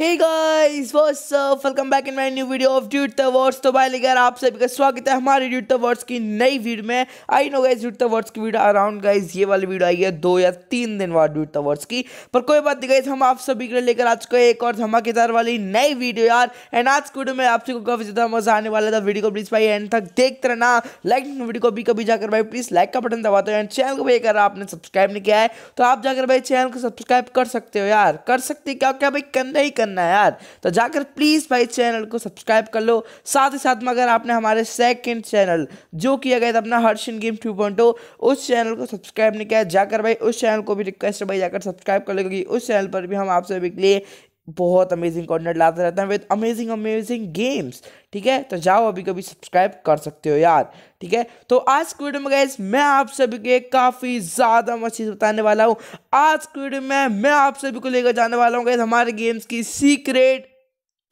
तो भाई लेकर आप सभी का स्वागत है हमारे की नई वीडियो में आई नो की वीडियो अराउंड ये वाली वीडियो आई है दो या तीन दिन बाद ड्यूट की पर कोई बात नहीं हम आप सभी के लिए लेकर आज को एक और धमाकेदार वाली नई वीडियो यार एंड आज वीडियो में आप सभी को काफी ज्यादा मजा आने वाला था वीडियो को प्लीज भाई एंड तक देखते रहना लाइक वीडियो को भी कभी जाकर भाई प्लीज लाइक का बटन दबाते दो एंड चैनल को भी अगर आपने सब्सक्राइब नहीं किया है तो आप जाकर भाई चैनल को सब्सक्राइब कर सकते हो यार कर सकते क्या क्या भाई करना ही करना करना है यार तो जाकर प्लीज़ भाई चैनल को सब्सक्राइब कर लो साथ ही साथ में अगर आपने हमारे सेकंड चैनल जो किया गया था अपना हर्षिन गेम टू पॉइंट उस चैनल को सब्सक्राइब नहीं किया जाकर भाई उस चैनल को भी रिक्वेस्ट है भाई जाकर सब्सक्राइब कर लो क्योंकि उस चैनल पर भी हम आपसे सभी के लिए बहुत अमेजिंग कंटेंट लाता रहता है विद अमेजिंग अमेजिंग गेम्स ठीक है तो जाओ अभी कभी सब्सक्राइब कर सकते हो यार ठीक है तो आज की वीडियो में गैस मैं आप सभी के काफ़ी ज़्यादा मछली बताने वाला हूँ आज की वीडियो में मैं आप सभी को लेकर जाने वाला हूँ गैस हमारे गेम्स की सीक्रेट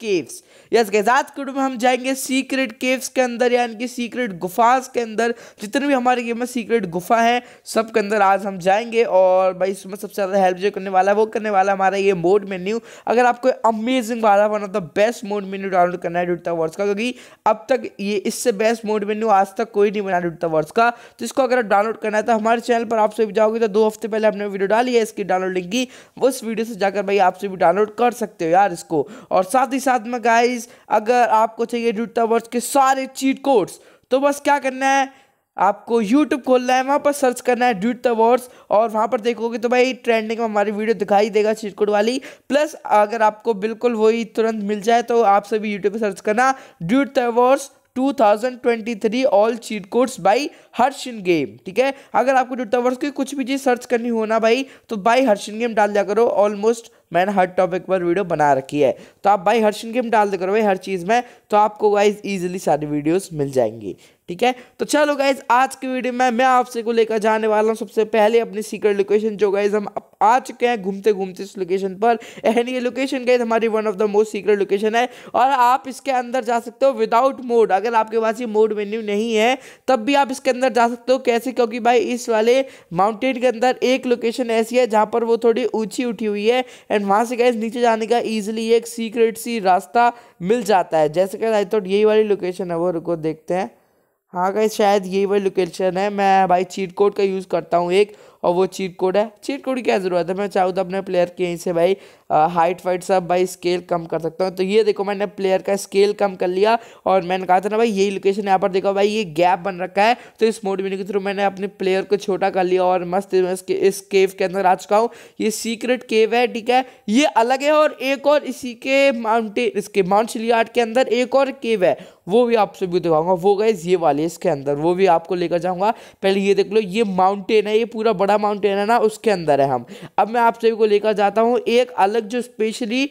केव्स यस गैस आज के वीडियो में हम जाएंगे सीक्रेट केव्स के अंदर यानी कि सीक्रेट गुफाज के अंदर जितने भी हमारे गेम में सीक्रेट गुफा है सब के अंदर आज हम जाएंगे और भाई इसमें सबसे ज़्यादा हेल्प जो करने वाला है वो करने वाला हमारा ये मोड मेन्यू अगर आपको अमेजिंग वाला one of the best mod menu download करना है डुटता वर्ड्स का क्योंकि अब तक ये इससे बेस्ट मोड मेन्यू आज तक कोई नहीं बना डुटता वर्ड्स का तो इसको अगर डाउनलोड करना है तो हमारे चैनल पर आपसे भी जाओगे तो दो हफ्ते पहले हमने वीडियो डाली है इसकी डाउनलोड लिंक की उस वीडियो से जाकर भाई आपसे भी डाउनलोड कर सकते हो यार इसको और साथ ही साथ में गाइस अगर आपको चाहिए रूटावर्स के सारे चीट कोड्स तो बस क्या करना है आपको YouTube खोलना है वहाँ पर सर्च करना है ड्यूट द वर्ड्स और वहाँ पर देखोगे तो भाई ट्रेंडिंग में हमारी वीडियो दिखाई देगा चिटकुट वाली प्लस अगर आपको बिल्कुल वही तुरंत मिल जाए तो आप सभी YouTube पर सर्च करना ड्यूट द Wars 2023 all cheat codes by Harshin game ठीक है अगर आपको ड्यूट द वर्ड्स की कुछ भी चीज़ सर्च करनी हो ना भाई तो बाई हर्षिन गेम डाल दिया करो ऑलमोस्ट मैंने हर टॉपिक पर वीडियो बना रखी है तो आप भाई हर गेम डाल दे करो भाई हर चीज़ में तो आपको वाइज ईजिली सारी वीडियोज़ मिल जाएंगी ठीक है तो चलो गाइज आज की वीडियो में मैं आपसे को लेकर जाने वाला हूँ सबसे पहले अपनी सीक्रेट लोकेशन जो गाइज हम आ चुके हैं घूमते घूमते इस लोकेशन पर एंड ये लोकेशन गाइज हमारी one of the most secret location है और आप इसके अंदर जा सकते हो विदाउट मोड अगर आपके पास ये मोड मेन्यू नहीं है तब भी आप इसके अंदर जा सकते हो कैसे क्योंकि भाई इस वाले माउंटेन के अंदर एक लोकेशन ऐसी है जहाँ पर वो थोड़ी ऊँची उठी हुई है एंड वहाँ से गाइज नीचे जाने का ईजिली एक सीक्रेट सी रास्ता मिल जाता है जैसे कि आई थॉट यही वाली लोकेशन है वो रुको देखते हैं हाँ गाइस शायद यही वही लोकेशन है मैं भाई चीट कोड का यूज़ करता हूँ एक और वो चीट कोड है चीट कोड की क्या ज़रूरत है मैं चाहूँ तो अपने प्लेयर के यहीं से भाई हाइट वाइट सब भाई स्केल कम कर सकता हूँ तो ये देखो मैंने प्लेयर का स्केल कम कर लिया और मैंने कहा था ना भाई यही लोकेशन यहाँ पर देखो भाई ये गैप बन रखा है तो इस मोड मेनू के थ्रू मैंने अपने प्लेयर को छोटा कर लिया और मस्त इस केव के अंदर आ चुका हूँ ये सीक्रेट केव है ठीक है ये अलग है और एक और इसी के माउंटेन इसके माउंट शिलियाट के अंदर एक और केव है वो भी आपसे भी दिखाऊंगा वो गए ये वाले इसके अंदर वो भी आपको लेकर जाऊंगा पहले ये देख लो ये माउंटेन है ये पूरा बड़ा बड़ा माउंटेन है ना उसके अंदर है हम अब मैं आप सभी को लेकर जाता हूँ एक अलग जो स्पेशली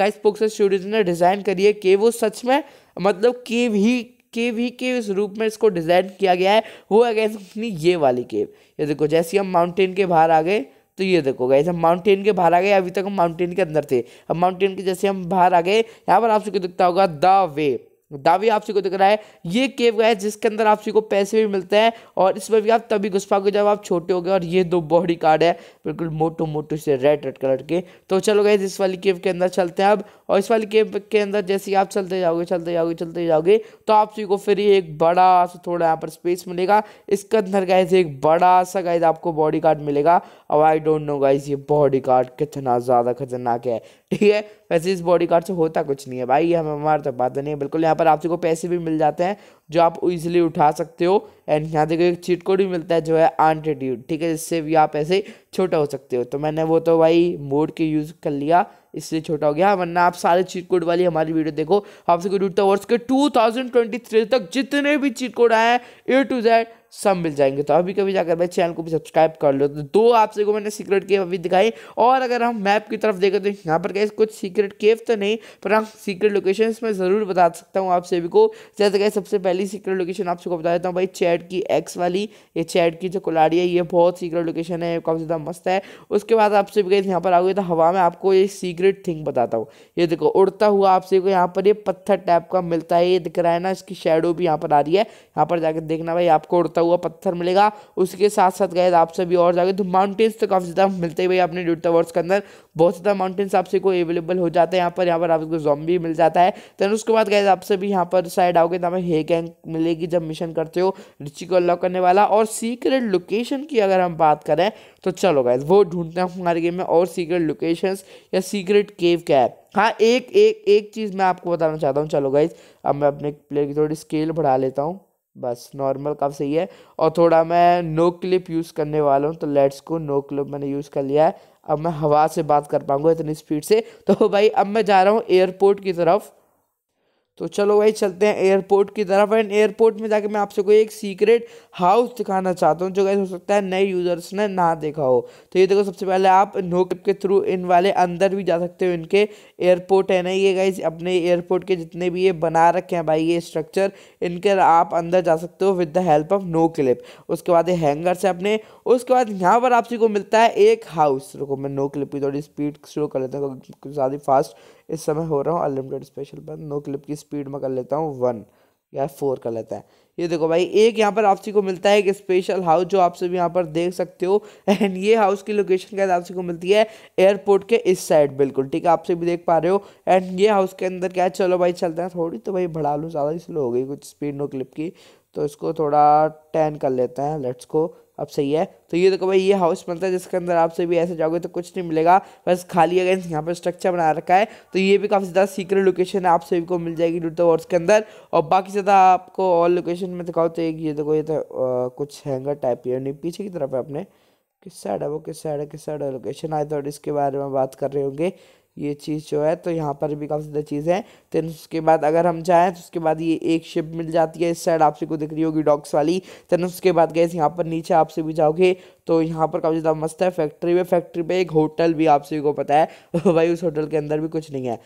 गाइस पोक्सर स्टूडियो ने डिज़ाइन करी है केव वो सच में मतलब केव ही केव ही के इस रूप में इसको डिज़ाइन किया गया है वो है अगेंस्ट अपनी ये वाली केव ये देखो जैसे हम माउंटेन के बाहर आ गए तो ये देखो गाइस हम माउंटेन के बाहर आ गए अभी तक हम माउंटेन के अंदर थे अब माउंटेन के जैसे हम बाहर आ गए यहाँ पर आप सबको दिखता होगा द वेव दावे आपसी को दिख रहा है ये केव है जिसके अंदर आपसी को पैसे भी मिलते हैं और इसमें भी आप तभी घुस पाओगे जब आप छोटे हो गए और ये दो बॉडी कार्ड है बिल्कुल मोटो मोटो से रेड रेड कलर के तो चलो गए इस वाली केव के अंदर चलते हैं अब और इस वाली केव के अंदर जैसे ही आप चलते जाओगे चलते जाओगे चलते जाओगे तो आपसी को फिर एक बड़ा सा थोड़ा यहाँ पर स्पेस मिलेगा इसके अंदर गए एक बड़ा सा गाइज आपको बॉडी कार्ड मिलेगा और आई डोंट नो गाइज ये बॉडी कार्ड कितना ज़्यादा खतरनाक है ठीक है वैसे इस बॉडी कार्ड से होता कुछ नहीं है भाई ये हम तो बात नहीं है बिल्कुल यहाँ पर को पैसे भी मिल जाते हैं जो आप इजीली उठा सकते हो एंड यहाँ देखो एक चीट कोड भी मिलता है जो है आंटीट्यूड ठीक है जिससे भी आप ऐसे छोटा हो सकते हो तो मैंने वो तो भाई मोड के यूज़ कर लिया इससे छोटा हो गया हाँ, वरना आप सारे चीट कोड वाली हमारी वीडियो देखो आपसे कोई डूटता वर्ष के टू तक जितने भी चीट कोड आए हैं ए टू जेड सब मिल जाएंगे तो अभी कभी जाकर भाई चैनल को भी सब्सक्राइब कर लो तो दो आपसे को मैंने सीक्रेट केव अभी दिखाई और अगर हम मैप की तरफ देखें तो यहाँ पर कैसे कुछ सीक्रेट केव तो नहीं पर हम सीक्रेट लोकेशन में ज़रूर बता सकता हूँ आप सभी को जैसे कहे सबसे पहली सीक्रेट लोकेशन आप सबको बता देता हूँ भाई चैट की एक्स वाली ये चैट की जो कुलाड़ी है ये बहुत सीक्रेट लोकेशन है काफ़ी ज़्यादा मस्त है उसके बाद आपसे भी कहीं यहाँ पर आ गए तो हवा में आपको ये सीक्रेट थिंग बताता हूँ ये देखो उड़ता हुआ आप सभी को यहाँ पर ये पत्थर टाइप का मिलता है ये दिख रहा है ना इसकी शेडो भी यहाँ पर आ रही है यहाँ पर जाकर देखना भाई आपको उड़ता हुआ पत्थर मिलेगा उसके साथ साथ गए आपसे भी और जागे तो माउंटेन्स तो काफ़ी ज़्यादा मिलते हुए अपने ड्यूटा वर्स के अंदर बहुत ज़्यादा माउंटेन्स आपसे को अवेलेबल हो जाता है यहाँ पर यहाँ पर आपको जॉम्बी मिल जाता है तो उसके बाद गए आपसे भी यहाँ पर साइड आओगे तो हमें हे गैंग मिलेगी जब मिशन करते हो रिची को अनलॉक करने वाला और सीक्रेट लोकेशन की अगर हम बात करें तो चलो गए वो ढूंढते हैं हमारे गेम में और सीक्रेट लोकेशन या सीक्रेट केव क्या है हाँ एक एक एक चीज़ मैं आपको बताना चाहता हूँ चलो गाइज अब मैं अपने प्लेयर की थोड़ी स्केल बढ़ा लेता हूँ बस नॉर्मल काफ़ी सही है और थोड़ा मैं नो क्लिप यूज़ करने वाला हूँ तो लेट्स को नो क्लिप मैंने यूज़ कर लिया है अब मैं हवा से बात कर पाऊँगा इतनी स्पीड से तो भाई अब मैं जा रहा हूँ एयरपोर्ट की तरफ तो चलो भाई चलते हैं एयरपोर्ट की तरफ एंड एयरपोर्ट में जाके मैं आपसे कोई एक सीक्रेट हाउस दिखाना चाहता हूँ जो गैस हो सकता है नए यूज़र्स ने ना देखा हो तो ये देखो सबसे पहले आप नो कैप के थ्रू इन वाले अंदर भी जा सकते हो इनके एयरपोर्ट है ना ये गाइज अपने एयरपोर्ट के जितने भी ये बना रखे हैं भाई ये स्ट्रक्चर इनके आप अंदर जा सकते हो with the help of no clip उसके बाद ये हैंगर्स है अपने उसके बाद यहाँ पर आपसे को मिलता है एक हाउस रुको मैं नो क्लिप की थोड़ी स्पीड स्लो कर लेता हूँ ज़्यादा फास्ट इस समय हो रहा हूँ अनलिमिटेड स्पेशल पर नो क्लिप की स्पीड में कर लेता हूँ वन या फोर कर लेता है ये देखो भाई एक यहाँ पर आपसी को मिलता है एक स्पेशल हाउस जो आप सभी यहाँ पर देख सकते हो एंड ये हाउस की लोकेशन क्या आपसी को मिलती है एयरपोर्ट के इस साइड बिल्कुल ठीक है आप सभी देख पा रहे हो एंड ये हाउस के अंदर क्या है चलो भाई चलते हैं थोड़ी तो भाई बढ़ा लूँ ज़्यादा इसलिए स्लो हो गई कुछ स्पीड नो क्लिप की तो इसको थोड़ा टैन कर लेते हैं लेट्स को अब सही है तो ये देखो भाई ये हाउस बनता है जिसके अंदर आप सभी ऐसे जाओगे तो कुछ नहीं मिलेगा बस खाली अगेंस्ट यहाँ पर स्ट्रक्चर बना रखा है तो ये भी काफ़ी ज़्यादा सीक्रेट लोकेशन आप सभी को मिल जाएगी लूटो वर्स के अंदर और बाकी ज़्यादा आपको और लोकेशन में दिखाओ तो एक ये देखो ये तो कुछ हैंगर टाइप नहीं पीछे की तरफ है अपने किस साइड है वो किस साइड है किस साइड है लोकेशन आए तो इसके बारे में बात कर रहे होंगे ये चीज़ जो है तो यहाँ पर भी काफ़ी ज़्यादा चीज़ है दिन उसके बाद अगर हम जाएँ तो उसके बाद ये एक शिप मिल जाती है इस साइड आपसे को दिख रही होगी डॉक्स वाली दिन उसके बाद गए यहाँ पर नीचे आपसे भी जाओगे तो यहाँ पर काफ़ी ज़्यादा मस्त है फैक्ट्री में फैक्ट्री पे एक होटल भी आप सभी को पता है भाई उस होटल के अंदर भी कुछ नहीं है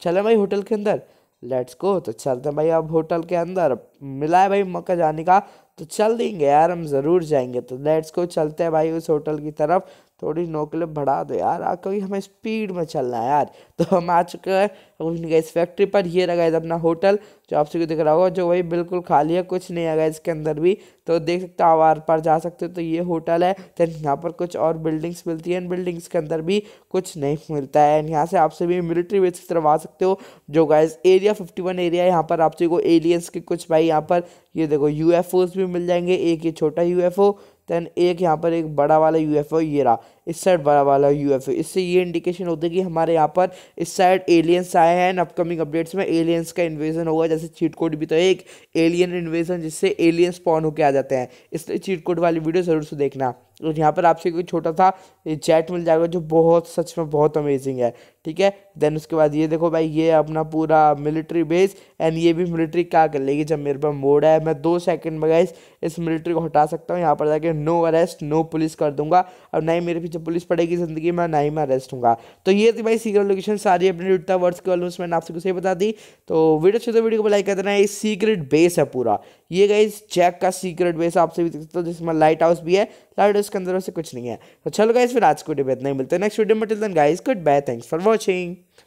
चले भाई होटल के अंदर लेट्स को तो चलते हैं भाई अब होटल के अंदर मिला है भाई मक्का जाने का तो चल देंगे यार हम ज़रूर जाएंगे तो लेट्स को चलते हैं भाई उस होटल की तरफ थोड़ी क्लिप बढ़ा दो यार क्योंकि हमें स्पीड में चलना है यार तो हम आ चुके हैं इस फैक्ट्री पर ये रहा है अपना होटल जो आप सभी दिख रहा होगा जो वही बिल्कुल खाली है कुछ नहीं है इसके अंदर भी तो देख सकते हो आवार पर जा सकते हो तो ये होटल है दैन यहाँ पर कुछ और बिल्डिंग्स मिलती है इन बिल्डिंग्स के अंदर भी कुछ नहीं मिलता है एंड यहाँ से आप सभी मिलिट्री बेस की तरफ आ सकते हो जो guys area fifty one area है यहाँ पर आप सभी को एलियंस के कुछ भाई यहाँ पर ये देखो यू भी भी मिल जाएंगे एक ये छोटा यू एफ ओ देन एक यहाँ पर एक बड़ा वाला यू एफ ओ ये रहा इस साइड बड़ा वाला यू एफ ओ इससे ये इंडिकेशन होता है कि हमारे यहाँ पर इस साइड एलियंस आए हैं अपकमिंग अपडेट्स में एलियंस का इन्वेजन होगा जैसे चीट कोड भी तो एक एलियन इन्वेजन जिससे एलियंस पॉन होकर आ जाते हैं इसलिए चीट कोड वाली वीडियो ज़रूर से देखना यहाँ पर आपसे कोई छोटा सा चैट मिल जाएगा जो बहुत सच में बहुत अमेजिंग है ठीक है देन उसके बाद ये देखो भाई ये अपना पूरा मिलिट्री बेस एंड ये भी मिलिट्री क्या कर लेगी जब मेरे पास मोड है मैं दो सेकंड में गाइस इस मिलिट्री को हटा सकता हूँ यहाँ पर जाके नो अरेस्ट नो पुलिस कर दूंगा अब ना ही मेरे पीछे पुलिस पड़ेगी ज़िंदगी में ना ही मैं अरेस्ट हूँ तो ये थी भाई सीक्रेट लोकेशन सारी अपने टूटता वर्ड्स के वालों मैंने आपसे कुछ बता दी तो वीडियो छोटे तो वीडियो को लाइक कर देना ये सीक्रेट बेस है पूरा ये गाइज चेक का सीक्रेट बेस आपसे भी देख सकते हो जिसमें लाइट हाउस भी है लाइट उसके अंदर से कुछ नहीं है तो चलो गाइज फिर आज को वीडियो में इतना ही मिलते हैं नेक्स्ट वीडियो में till then guys goodbye thanks for watching